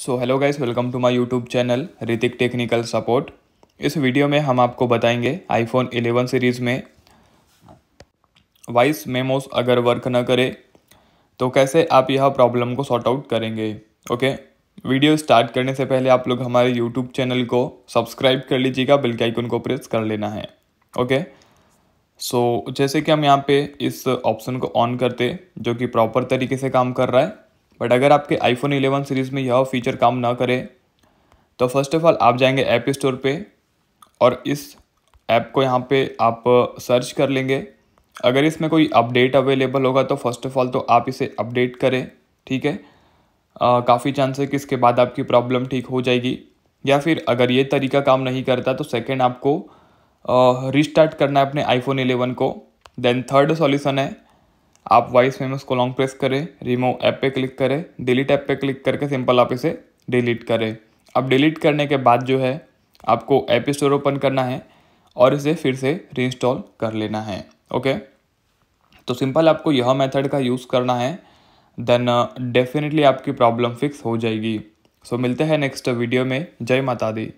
so hello guys welcome to my YouTube channel Hritik technical support इस video में हम आपको बताएंगे आईफोन 11 सीरीज़ में वॉइस मेमोस अगर वर्क ना करे तो कैसे आप यह प्रॉब्लम को सॉर्ट आउट करेंगे ओके वीडियो स्टार्ट करने से पहले आप लोग हमारे यूट्यूब चैनल को सब्सक्राइब कर लीजिएगा बिल के आइकन को प्रेस कर लेना है ओके सो so, जैसे कि हम यहाँ पे इस ऑप्शन को ऑन करते जो कि प्रॉपर तरीके से काम कर रहा है बट अगर आपके आईफोन 11 सीरीज़ में यह फीचर काम ना करे तो फर्स्ट ऑफ ऑल आप जाएंगे ऐप स्टोर पे और इस ऐप को यहाँ पे आप सर्च कर लेंगे अगर इसमें कोई अपडेट अवेलेबल होगा तो फर्स्ट ऑफ ऑल तो आप इसे अपडेट करें ठीक है काफ़ी चांस है कि इसके बाद आपकी प्रॉब्लम ठीक हो जाएगी या फिर अगर ये तरीका काम नहीं करता तो सेकेंड आपको रिस्टार्ट करना है अपने आईफोन इलेवन को देन थर्ड सॉल्यूशन है आप वाइस फेमस को लॉन्ग प्रेस करें रिमूव ऐप पे क्लिक करें डिलीट ऐप पे क्लिक करके सिंपल आप इसे डिलीट करें अब डिलीट करने के बाद जो है आपको ऐप स्टोर ओपन करना है और इसे फिर से रीइंस्टॉल कर लेना है ओके तो सिंपल आपको यह मेथड का यूज़ करना है देन डेफिनेटली uh, आपकी प्रॉब्लम फिक्स हो जाएगी सो so, मिलते हैं नेक्स्ट वीडियो में जय माता दी